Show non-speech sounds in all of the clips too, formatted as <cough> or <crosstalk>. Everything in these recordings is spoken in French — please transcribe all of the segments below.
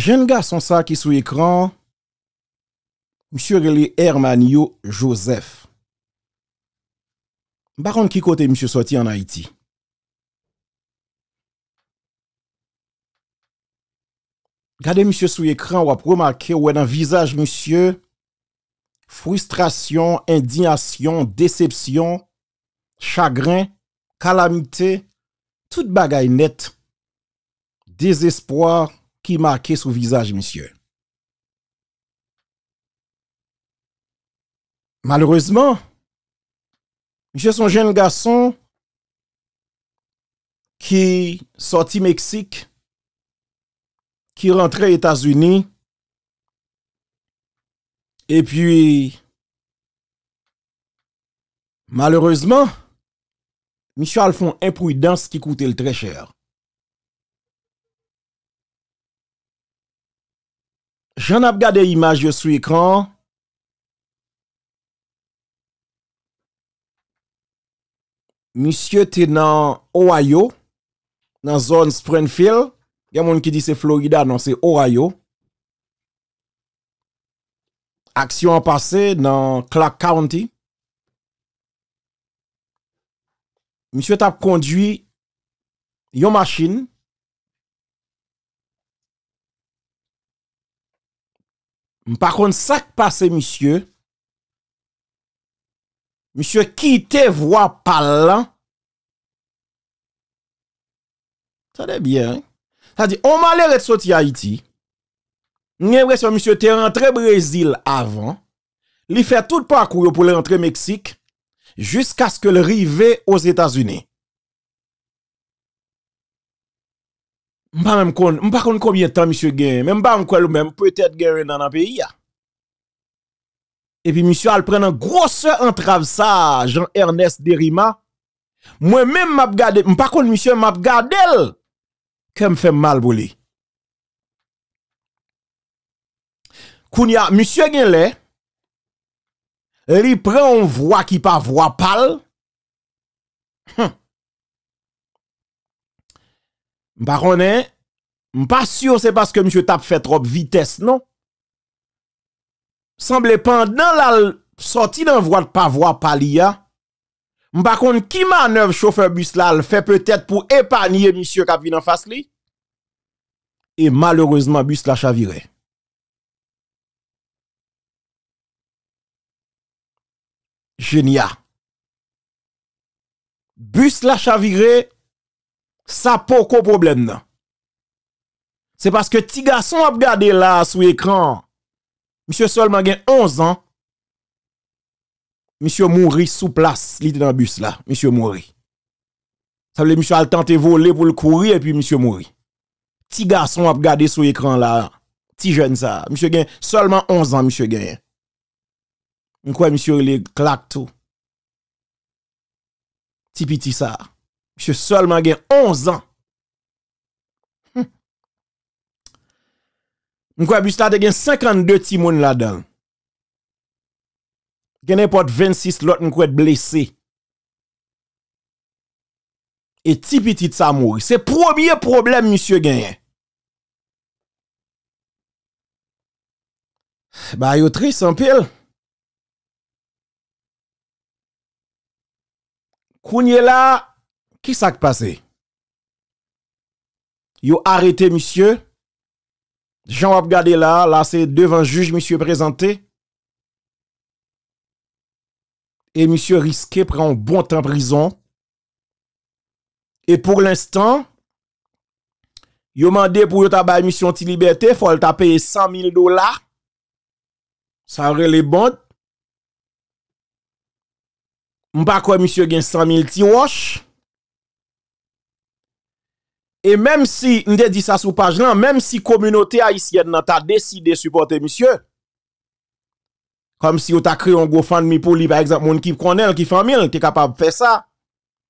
Jeune garçon ça qui sous écran, Monsieur Relé Hermanio Joseph. Baron qui côté monsieur sorti en Haïti. Gardez monsieur sous écran, ou remarquer ou dans visage monsieur frustration, indignation, déception, chagrin, calamité, toute bagaille nette, désespoir, qui marquait son visage, monsieur. Malheureusement, monsieur son jeune garçon qui sortit Mexique, qui rentrait États-Unis, et puis, malheureusement, Michel font imprudence qui coûtait le très cher. jen ap gade imaj yo sou ekran, misye te nan Ohio, nan zon Springfield, yon moun ki di se Florida nan se Ohio, aksyon ap pase nan Clark County, misye tap kondwi yon masjin, yon masjin, Par contre, ça qui passe, monsieur, monsieur quitte voix parlant. Ça bien. Hein. Ça dit, on m'a l'air de sortir Haïti. l'impression monsieur était rentré Brésil avant. Il fait tout le parcours pour rentrer Mexique jusqu'à ce que le aux États-Unis. pas même kon, pas kon combien de temps monsieur gagne, même pas même quoi même peut-être gagne dans le pays Et puis monsieur al prend un gros entrave ça Jean Ernest Derima. Moi même m'a regardé, m'pa kon monsieur m'a regardé que me fait mal pour lui. Kounia monsieur gagne là. Il prend une voix qui pas voix pâle. Hum je pas sûr c'est parce que monsieur tape fait trop vitesse, non. Semble pendant la sortie d'un voie de pas voir palia, contre qui manœuvre chauffeur bus là le fait peut-être pour épargner monsieur qui Fasli face Et malheureusement bus la chaviré. Génial. E bus la chaviré ça pas problème C'est parce que petit garçon a regardé là sous écran. Monsieur seulement gain 11 ans. Monsieur mourit sous place, il était dans le bus là, monsieur mourit. Ça veut dire monsieur a tenté voler pour le courir et puis monsieur mourit. Petit garçon a regardé sous écran là. Petit jeune ça, monsieur gain seulement 11 ans monsieur gain. monsieur les claque tout. Petit petit ça. Mwen se solman gen 11 an. Mwen kwa bu stade gen 52 timoun la dan. Genen pot 26 lot mwen kwa et blese. Et ti piti tsa mou. Se premier problem mwen se genen. Ba yo tris an pil. Kounye la... Ki sak pase? Yo arete, misye. Jan wap gade la. La se devan juj misye prezante. E misye riske pre an bon tan prizon. E pou l'instant, yo mande pou yo tabay misyon ti liberté, fòl ta peye 100 000 dola. Sa rele bond. M pa kwa misye gen 100 000 ti wosh. Et même si, on dit ça sur page là, même si communauté haïtienne n'a décidé de supporter monsieur, comme si on t'a créé un GoFundMe pour lui, par exemple, mon qui connaît, qui famille, qui est capable de faire ça,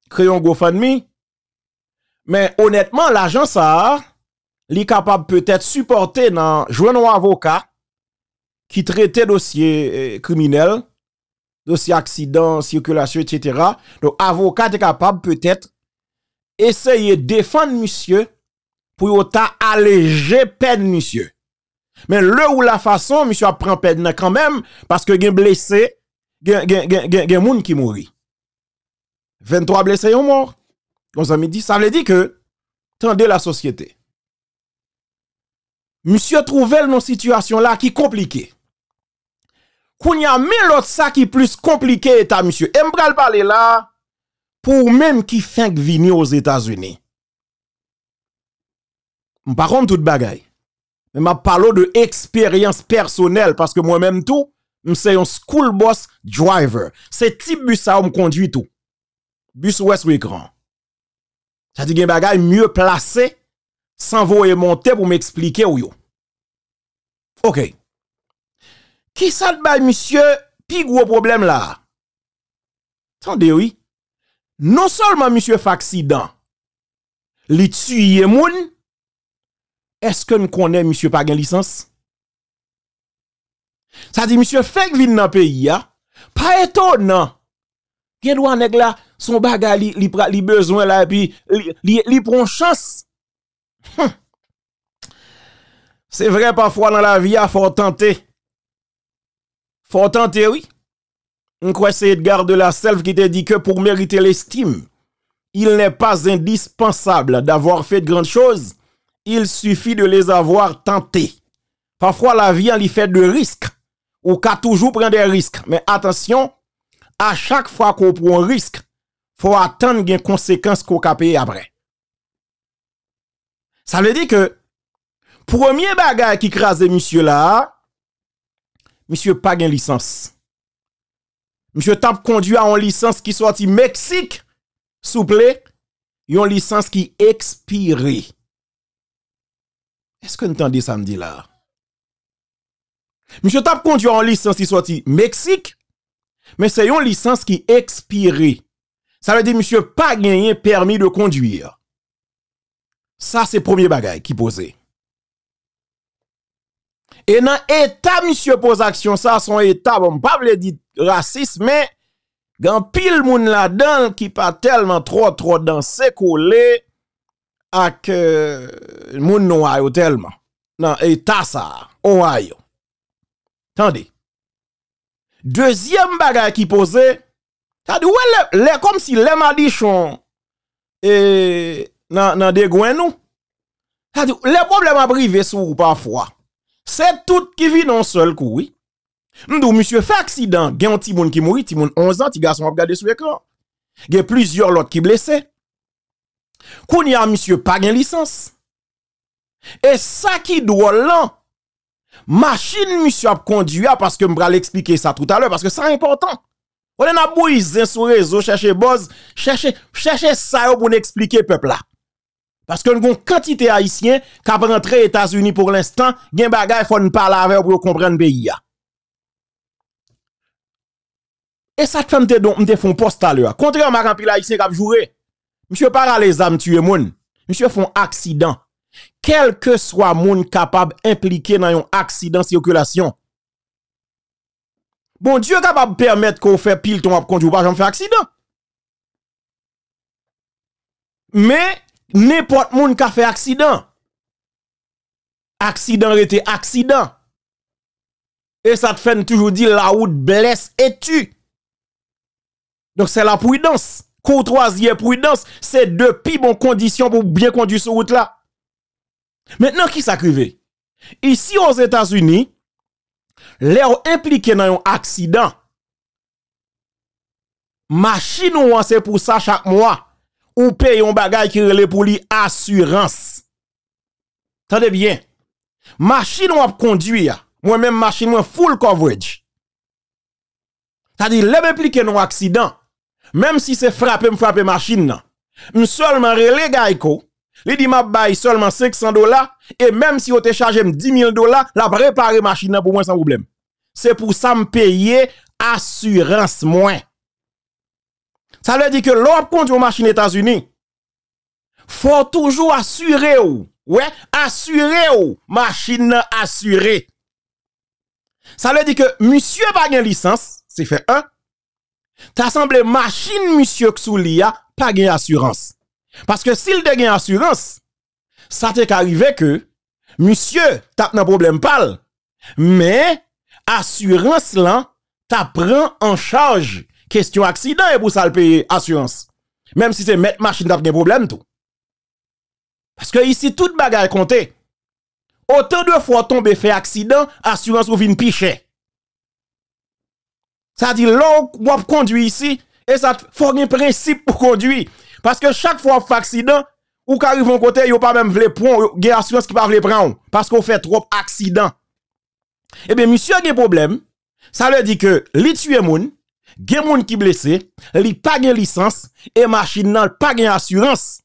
créer un GoFundMe. Mais honnêtement, l'agent ça, est capable peut-être supporter dans joindre un avocat qui traite dossier euh, criminel, dossier accident, circulation, etc. Donc, avocat est capable peut-être essayer de défendre monsieur pour ta alléger peine monsieur. Mais le ou la façon monsieur apprend peine quand même parce que gen blessé, Il y a gen monde qui mourit. 23 blessés ont mort. Nos amis dit ça veut dire que tendez la société. Monsieur trouvait une situation là qui compliquée. Qu'on y a mille autres ça qui plus compliqué ta monsieur. Et pas parler là pour même qui fait venir aux États-Unis. Par contre, toute bagaille. Mais m'a parle de expérience personnelle parce que moi-même tout, c'est un school bus driver. C'est type bus ça me conduit tout. Bus West ou écran. Ça dit bagaille mieux placé sans voyer monter pour m'expliquer ou yo. OK. Qui ça le monsieur? Pi gros problème là. Attendez oui non seulement monsieur Faxidan, li tuye moun, est-ce que nous connaissons monsieur Pagan licence? Ça dit monsieur fait vin dans pays hein? pas étonnant. Il droit nèg là son bagay li, li, li besoin là et chance. Hum. C'est vrai parfois dans la vie, il faut tenter. Faut tenter oui. On croit c'est Edgar de la self qui te dit que pour mériter l'estime, il n'est pas indispensable d'avoir fait de grandes choses, il suffit de les avoir tentées. Parfois, la vie en lui fait de risques, ou peut toujours prendre des risques. Mais attention, à chaque fois qu'on prend un risque, faut attendre les conséquences qu'on a payer après. Ça veut dire que, premier bagage qui crase monsieur là, monsieur pas une licence. Monsieur Tap conduit à une licence qui sorti Mexique, souple, une licence qui expiré. Est-ce que vous entendez ça là? Monsieur Tap conduit à licence qui sorti Mexique, mais c'est une licence qui expiré. Ça veut dire monsieur pas gagné permis de conduire. Ça c'est premier bagage qui posait. Et dans l'état, monsieur, pose action, ça, son état, bon, pas le dit raciste, mais, grand pile moun là-dedans qui pas tellement trop, trop dansé, collé, ak euh, moun noir tellement. Dans l'état, ça, on Ohio. Attendez. Deuxième bagarre qui posait, ça dit, comme si les madichon, et, nan, nan de gwen nou. Ça les problèmes privés sou parfois c'est tout qui vit dans seul coup, oui. M'dou, monsieur fait accident, a un petit monde qui mourit, petit monde 11 ans, petit garçon a regardé sur l'écran. Gen plusieurs autres qui blessés. a monsieur pas gen licence. Et ça qui doit là, machine monsieur a conduit parce que m'bral expliquer ça tout à l'heure parce que ça important. On a bouillé sur réseau chercher buzz, chercher chercher ça pour expliquer peuple là. Parce que nous avons quantité haïtien qui rentré aux États-Unis pour l'instant, gen bagay faut nous parler avec pour comprendre le pays. Et ça te fait un donc un poste à l'heure. Contrairement à pile haïtien qui a joué. Monsieur pas les âmes tuer moun. Monsieur font accident. Quel que soit moun capable impliqué dans un accident circulation. Bon Dieu capable permettre qu'on fait pile ton ou pas j'en un accident. Mais n'importe monde qui a fait accident. Accident était accident. Et ça te fait toujours dire la route blesse et tue. Donc c'est la prudence. Courtoisie et prudence, c'est deux pis conditions pour bien conduire sur route là. Maintenant, qui s'accrive? Ici aux États-Unis, les impliqués dans un accident, machine ou c'est pour ça chaque mois ou paye un bagage qui relève pour lui assurance. Tendez bien. Machine ou conduire, moi-même machine moi full coverage. C'est-à-dire, plus dans accident, même si c'est frappé, me la machine, je seulement relé Gaïko, il dit m'a seulement 500 dollars, et même si on te charge 10 000 dollars, la réparer machine pour moi sans problème. C'est pour ça me payer assurance moins. Ça veut dire que l'on contre une machine États-Unis, faut toujours assurer ou, ouais, assurer ou, machine assurée. Ça veut dire que monsieur pas une licence, c'est fait un. T'as semblé machine monsieur Ksoulia pas une assurance. Parce que s'il a une assurance, ça t'est arrivé que monsieur pas un problème pas Mais assurance là, t'apprends en charge question accident et pour ça le payer assurance. Même si c'est mettre machine d'avoir des problèmes tout. Parce que ici, toute est compte. Autant de fois tomber fait accident, assurance ou vin piché. Ça dit, l'on on conduit ici, et ça faut un principe pour conduire. Parce que chaque fois fait accident, ou qu'arrive en côté, yon pas même vle prendre, assurance qui pas vle prendre. Parce qu'on fait trop accident. Eh bien, monsieur a des problèmes. Ça veut dit que, li tuer qui sont blessés, blessé, n'ont pa de licence et machine nan pa gen assurance.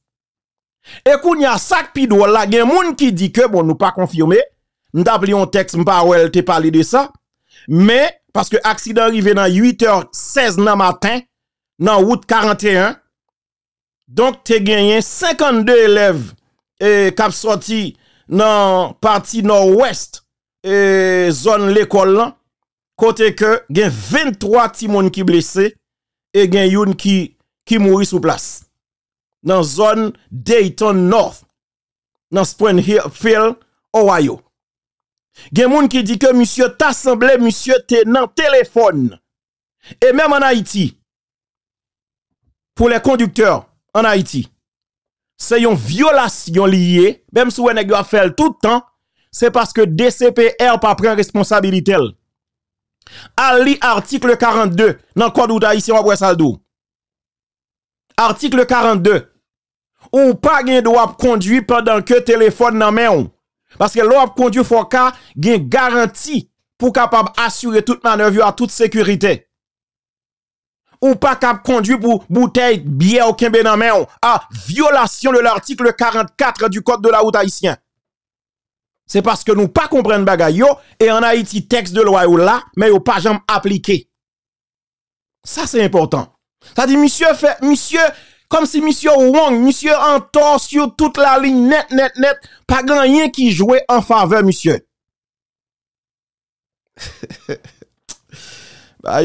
Et il y a sac y la gen moun ki dit que bon nous pas confirmé, Nous pli un texte m'pa ou parlé de ça. Mais parce que accident arrivé dans 8h16 nan matin dans route 41. Donc y gagné 52 élèves et sont e, sorti dans partie nord-ouest et zone l'école Côté que, gen 23 timon qui blessés et gen youn qui, qui mourit sur place. Dans zone Dayton North. Dans Springfield, Ohio. Gen moun qui dit que monsieur Tassemblé monsieur t'es téléphone. Et même en Haïti, pour les conducteurs en Haïti, c'est une violation liée, même si on a fait tout le temps, c'est parce que DCPR pas prend responsabilité. A li artikel 42 nan kod ou ta isi wap wè sal do. Artikel 42. Ou pa gen do ap kondwi padan ke telefon nan men ou. Paske lo ap kondwi fwa ka gen garanti pou kapab asywe tout manevyo a tout sekurite. Ou pa kap kondwi pou bouteil biye ou kenbe nan men ou. A violasyon de l'artikel 44 du kod de la ou ta isi an. C'est parce que nous pas comprendre bagay et en Haïti texte de loi ou là mais yo pas jamais appliqué. Ça c'est important. Ça dit monsieur fait monsieur comme si monsieur Wong, monsieur en sur toute la ligne net net net, pas grand rien qui jouait en faveur monsieur. <laughs> bah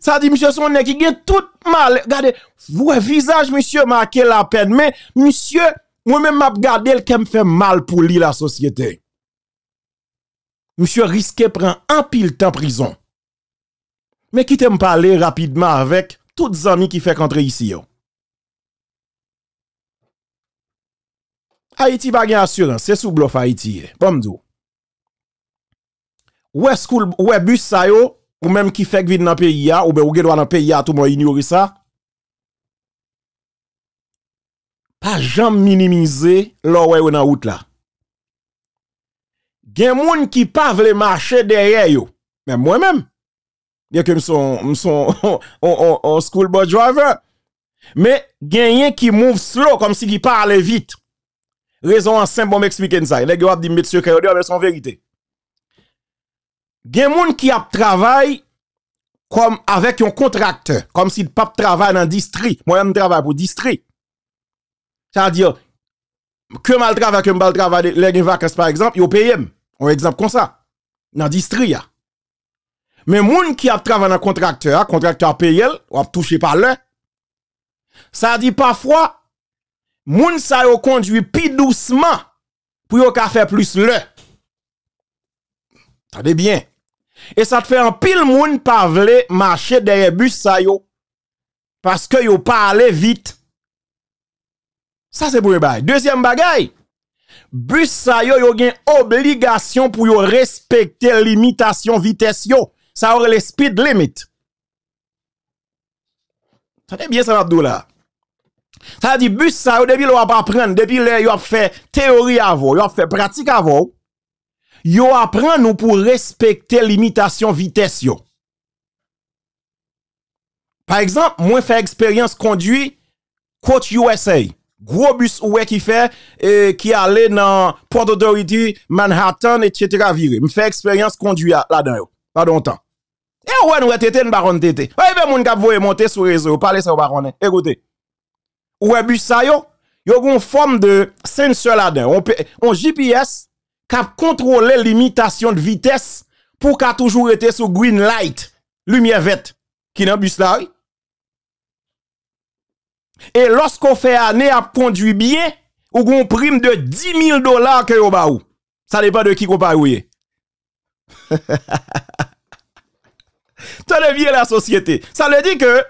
Ça dit monsieur son qui gagne tout mal. Regardez, vous visage monsieur marqué la peine mais monsieur moi-même, m'a regardé le qui me fait mal pour lui, la société. Monsieur risqué prend un pile temps prison. Mais qui me parler rapidement avec toutes les amis qui fait rentrer ici. Haïti va gain assurance, c'est sous bluff Haïti. Eh. Bon dou. Ou est-ce ou bus ça yo ou même qui fait que vide dans pays ou bien ou gen droit dans pays tout monde ignore ça. pas jamais minimiser l'or. ou route là. Gen moun qui pa vle marcher derrière yo, mais moi-même, bien que m'son m'son <laughs> on on school bus driver, mais gen qui move slow comme si ki parle vite. Raison en simple bon m'expliquer ça. Les gars dit monsieur ah, mais son vérité. Gen moun qui a travail comme avec un contracteur, comme s'il pas travaille dans district. moi je travaille pour district. C'est-à-dire, que mal travail, que mal travail, les vacances par exemple, ils payent. Un exemple comme ça. Dans l'industrie. Mais moun qui a travaillé dans contracteur, contracteur payé, ou a touché par l'un. Ça dit parfois, moun sa yo conduit plus doucement pour yo faire plus le. C'est bien. Et ça te fait un pile moun pas marcher derrière bus sa yo. Parce que yo pas allé vite. Sa se pou yon e bagay. Dezyen bagay, bus sa yo yo gen obligasyon pou yo respekte limitasyon vites yo. Sa yo re le speed limit. Sa dey biye sa vat dou la. Sa di bus sa yo, depi lò ap apren, depi lè yo ap fe teori avò, yo ap fe pratik avò, yo apren nou pou respekte limitasyon vites yo. Par exemple, mwen fe eksperyans kondwi kote USA. gros bus ouais qui fait et qui allait dans Port Authority, Manhattan etc. viré. Me fait expérience conduire là-dedans. Pas longtemps. Et ouais nous tété nous baron tété. Ouais oh, eh ben moun k'ap voyer monter sur réseau, parler ça baron. Hein. Écoutez. Ouais bus ça yo, yo une forme de sensor là-dedans. On, on GPS k'ap contrôler limitation de vitesse pour qu'a toujours été sous green light, lumière verte qui dans bus là. Oui? Et lorsqu'on fait année à conduire bien, ou gon prime de 10 000 dollars que yo baou. Ça dépend de qui qu'on paye. <laughs> Ça Tenez bien la société. Ça veut dire que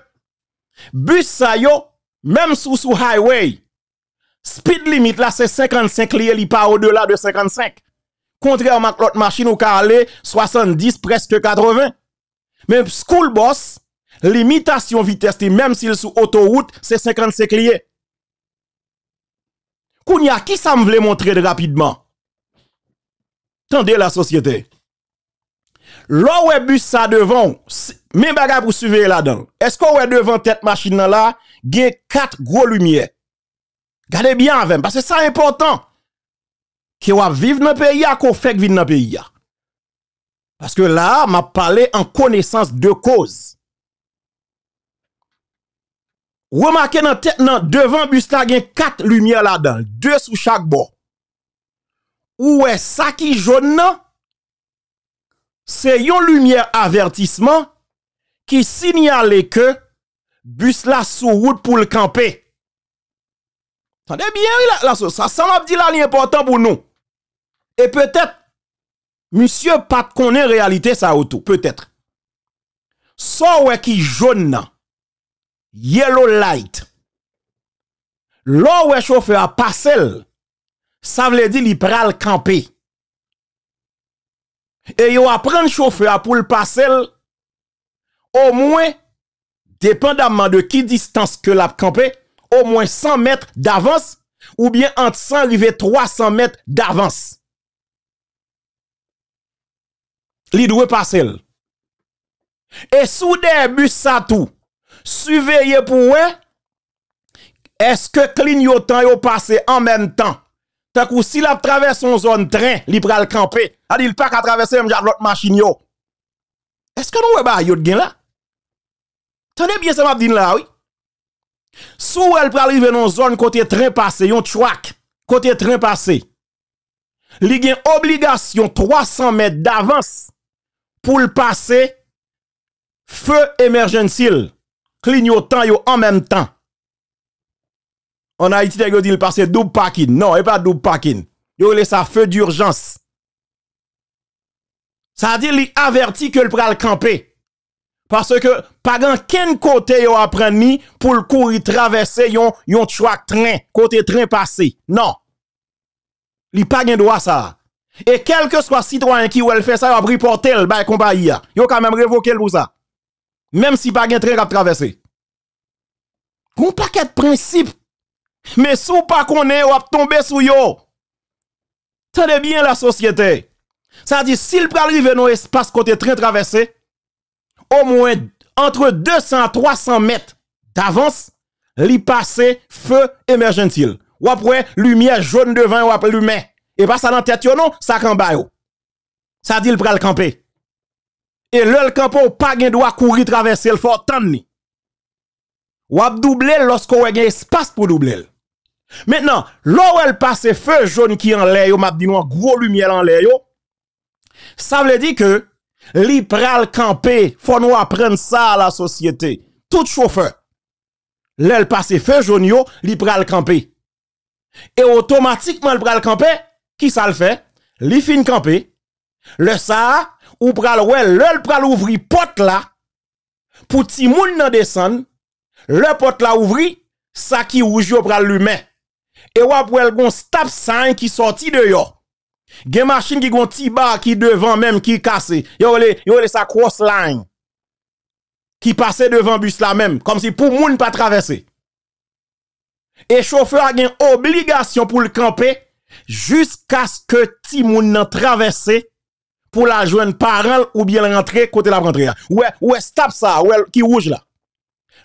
bus même sous highway, speed limit là c'est 55 lié, li pas au-delà de 55. Contrairement à l'autre machine ou y 70 presque 80. Mais school boss limitation vitesse, même s'il sous autoroute, c'est 55 liés. Kounia, qui ça me voulait montrer rapidement? Tendez la société. L'on bus ça devant, même bagarre pour suivre là-dedans. Est-ce qu'on est devant cette machine là, a quatre gros lumières. Gardez bien avec, parce que ça important. Qui va vivre dans le pays, qu'on fait vivre dans le pays. Parce que là, m'a parlé en connaissance de cause. Wè makè nan tèt nan devan bus la gen kat lumiè la dan. De sou chak bor. Ou wè sa ki joun nan. Se yon lumiè avertisman. Ki sinyalè ke. Bus la sou wout pou l'kampè. Tande bien wè la sou. Sa san ap di la li important pou nou. E pwetèp. Monsie pat konen realité sa woutou. Pwetèp. Sa wè ki joun nan. yellow light. L'eau chauffeur à parcelle, ça veut dire qu'il pral camper. Et yo apprend chauffeur pour le passer au moins dépendamment de qui distance que l'a camper, au moins 100 mètres d'avance ou bien entre 100 et 300 mètres d'avance. Li doit passer. Et sous des bus ça tout Suivez pour eux. Est-ce que clignotant yo passé en même temps? Tant que si la traverse une zone train, li pral camper. A dit pas traverser même l'autre machine yo. Est-ce que nous eh ba ben, yo de là? Tenez bien ça m'a dit là, oui. Sou elle pral arriver dans zone côté train passé, yon chwak côté train passé. Li gen obligation 300 mètres d'avance pour le passer feu émergentiel clignotant yo en même temps. En Haïti, il dit passe double parking. Non, et pas double parking. Yo les sa feu d'urgence. Ça dit li averti que le pral camper. Parce que pas grand quel côté yo a ni pour le courir traverser yon yon train côté train passé. Non. Li pas de droit ça. Et quel que soit citoyen qui ou elle fait ça, il a pris le Il compagnie. Yo quand même révoqué pour ça. Même si pas de train Il n'y a paquet de principe. Mais sou pas on ou tomber sous yo. Tenez bien la société. Ça dit s'il prend arriver dans espace côté train traversé au moins entre 200 et 300 mètres d'avance, il passer feu émergentil. Ou après lumière jaune devant ou après lumière. Et pas ça dans tête non, ça yo. Ça dit le pral camper. Et le campo pas gen droit courir traverser le fort tanni. Ou ap lorsqu'on a espace pour doubler. Maintenant, elle passe feu jaune qui en l'air yo m'a dit nous gros lumière en l'air Ça veut dire que li pral camper, faut nous apprendre ça à la société. Tout chauffeur l'el passe feu jaune yo, li pral camper. Et automatiquement le pral camper, qui ça le fait? Li fin camper. Le ça ou pral ouel le pral ouvri porte là pour ti moun nan descend le porte là ouvri ça qui rouge yo pral l'humain et wap wèl gon stop sign qui sorti de yo gen machine qui gon ti bar qui devant même qui cassé yo le yo sa cross line qui passait devant bus là même comme si pour moun pas traverser et chauffeur a une obligation pour le camper jusqu'à ce que ti moun nan traverser pour la joindre parent ou bien rentrer côté la rentrée. Ouais, ouais, stop ça, ouais, qui rouge là.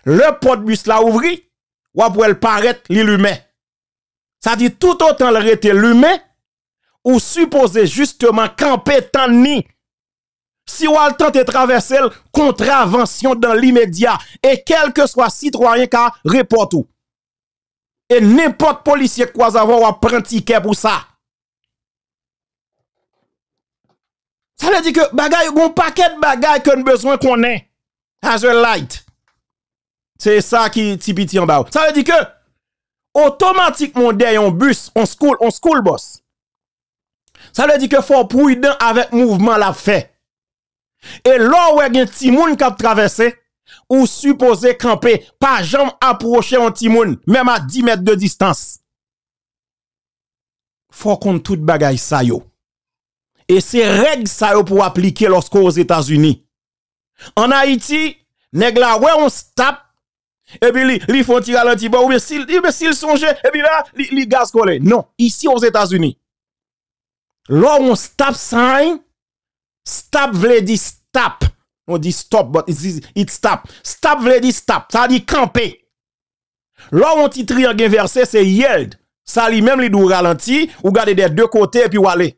Le porte bus là ouvri, ou pour elle paraître l'illuminé? Ça dit tout autant le rester l'humain ou supposé justement camper tant ni si ou elle tente traverser contravention dans l'immédiat et quel que soit citoyen qui reporte ou et n'importe policier quoi avoir ou pour ça Ça veut dire que bagay, bon paquet de bagay qu'on besoin qu'on ait. As a light. C'est ça qui tipiti en bas. Ça veut dire que, automatiquement, on bus, on school, on school boss. Ça veut dire que faut prudent avec mouvement la fait. Et là où il y a un petit monde qui a traversé, ou supposé camper, pas jamais approcher un petit monde, même à 10 mètres de distance. Faut qu'on tout bagay ça yo. Et c'est règle ça pour appliquer aux États-Unis. En Haïti, nèg la ouais on stop et puis ils font tirer ralenti ou bien s'il s'il songe et puis là li, gaz Non, ici aux États-Unis. Là on stop sign, stop veut dire stop. On dit stop but it, it stop. Stop veut dire stop, ça dit camper. Là on titre triangle inversé c'est yield. Ça lui même li dou ralenti ou garder des deux côtés et puis ou aller.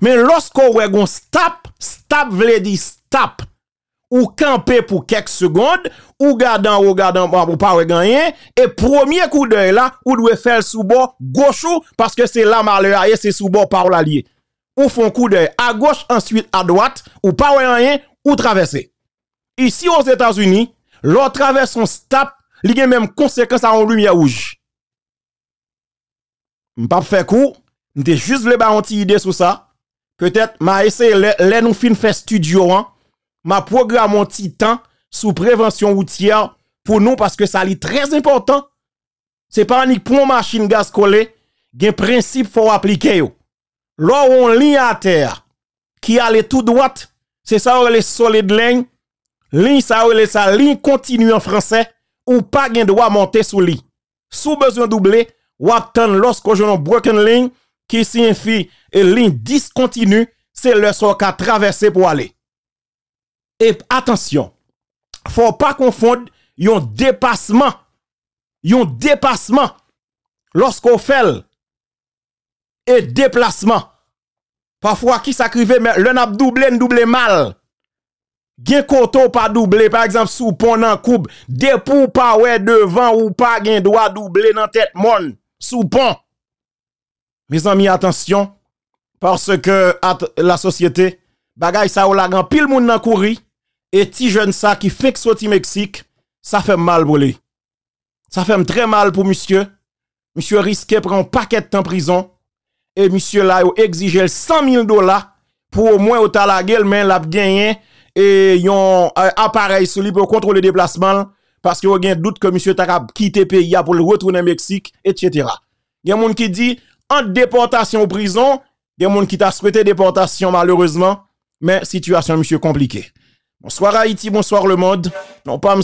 Mais lorsque on stop, stop veut dire stop. Ou camper pour quelques secondes, ou garder, ou garder, ou pas rien, Et premier coup d'œil là, ou doit faire sous bord gauche, parce que c'est là malheur, c'est sous bord par l'allié. Ou font coup d'œil à gauche, ensuite à droite, ou pas rien, ou traverser. Ici aux États-Unis, leur traverse son stop, il y a même conséquence à un lumière rouge. Je ne pas faire court, je juste les une idée sur ça peut-être m'a essayé là nous fin faire studio hein m'a programme un petit temps sous prévention routière pour nous parce que ça est très important c'est pas unique pour machine gaz collé un principe faut appliquer yo on ligne à terre qui allait tout droit c'est ça les solide ligne ligne ça les ça ligne continue en français ou pas gain droit monter sous lit sous besoin doubler ou attendre lorsque j'ai un broken ligne qui signifie ligne discontinue, c'est le sort qu'a traversé pour aller. Et attention, faut pas confondre un dépassement, un dépassement lorsqu'on fait et déplacement. Parfois qui s'acrivait mais l'un a doublé, doublé mal. Gen koto pas doublé, par exemple, sous pont en coupe, dépou pas ouais devant ou pas gen doit doubler dans tête monde, sous pont. Mes amis, attention, parce que la société, bagay ça ou la pile moun nan kouri, et ti jeune ça qui fait que Mexique, ça fait mal pour lui. Ça fait très mal pour monsieur. Monsieur risque prend un paquet de temps prison, et monsieur là, exige 100 000 dollars pour au moins au la gueule, mais l'a gagné, et yon euh, appareil sur lui pour contrôler le déplacement, parce que y a doute que monsieur t'a quitté le pays pour le retourner Mexique, etc. Il y a des gens qui dit en déportation ou prison, des mondes qui t'a souhaité déportation malheureusement, mais situation monsieur compliquée. Bonsoir Haïti, bonsoir le monde. Non pas